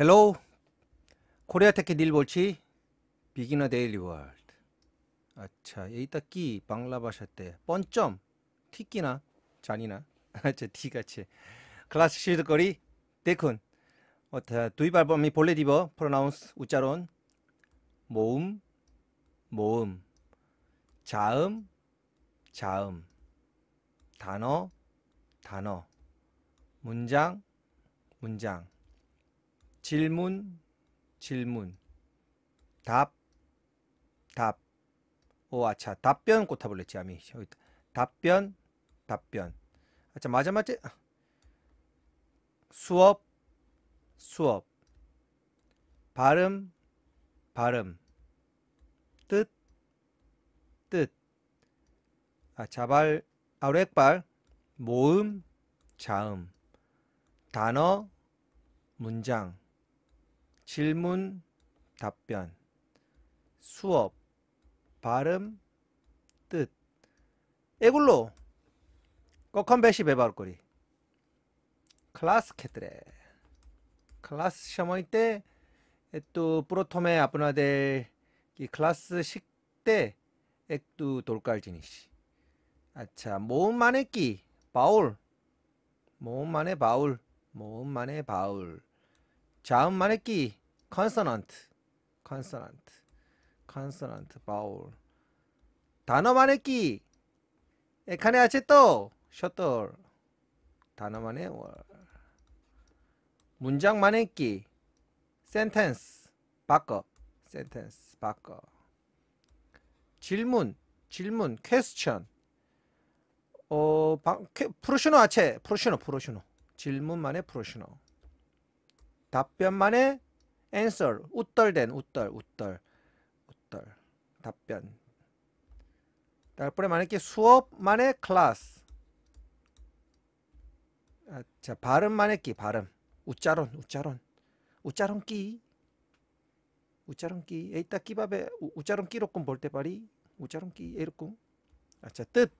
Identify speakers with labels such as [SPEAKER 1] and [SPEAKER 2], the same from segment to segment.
[SPEAKER 1] 헬로 코리아테크 닐볼치 비기너 데일리 월드 아차 여기다 끼 방라바샤때 뻔점 티끼나 잔이나 아차 티같이 클래스 시드거리 데쿤 어타 두이발범이 볼레 디버 프로나운스 우짜론 모음 모음 자음 자음 단어 단어 문장 문장 질문, 질문. 답, 답. 오, 아차. 답변 꼬아볼래 지아미. 답변, 답변. 아차, 맞아, 맞아 수업, 수업. 발음, 발음. 뜻, 뜻. 아, 자발, 아우렉발. 모음, 자음. 단어, 문장. 질문, 답변, 수업, 발음, 뜻. 에굴로 꺼컴베시 베바르거리 클라스 캐드레 클라스 셔머이 때또 프로톰에 아프나데 이 클라스 식대 액두 돌깔지니시 아차 모음만의 끼 바울 모음만의 바울 모음만의 바울 자음 마네끼 컨서넌트 컨서넌트 컨서넌트 바울 단어 마네끼 에카네 아체토 셔틀 단어 마네 월 문장 마네끼 센텐스 바꿔 센텐스 바꿔 질문 질문 퀘스천 어프로슈노 아체 프로슈노프로슈노 질문만의 프로슈노 답변만의 answer 웃떨된 웃떨 웃떨 웃떨 답변 다음번에 만약에 수업만의 class 아, 자 발음만의 끼 발음 웃자론 웃자론 웃자론 끼 웃자론 끼 에이따 끼밥에 웃자론 끼로꿈 볼때 바리 웃자론 끼 에르꿈 아자 뜻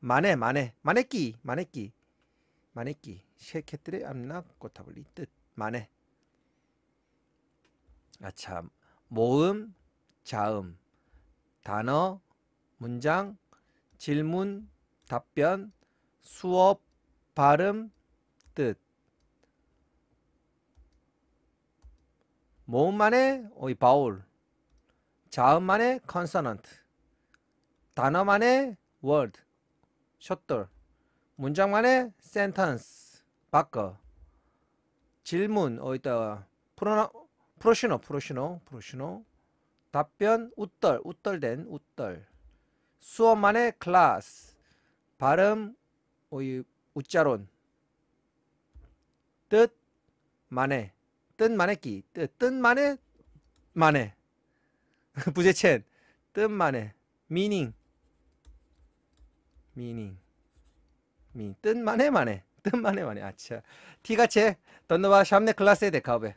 [SPEAKER 1] 만에 만에 만에 끼 만에 끼 만에 끼 셰케트레 암나 꼬타블리 뜻 만에 아참 모음, 자음, 단어, 문장, 질문, 답변, 수업, 발음, 뜻. 모음만의 어, 이 바울, 자음만의 컨서넌트, 단어만의 월드, 셔틀, 문장만의 센턴스, 바꿔, 질문, 어디다 프로나 프로시노 프로시노 프로시노 답변 웃떨 웃떨된 웃떨 수업만에클라스 발음 오이 웃자론 뜻만에뜻만에 끼뜻 만에만에부재첸뜻만에 미닝 미닝 미 n 뜻만에만에뜻만에만에 아차 티가 체 던너바 샴네 클라스에 데카베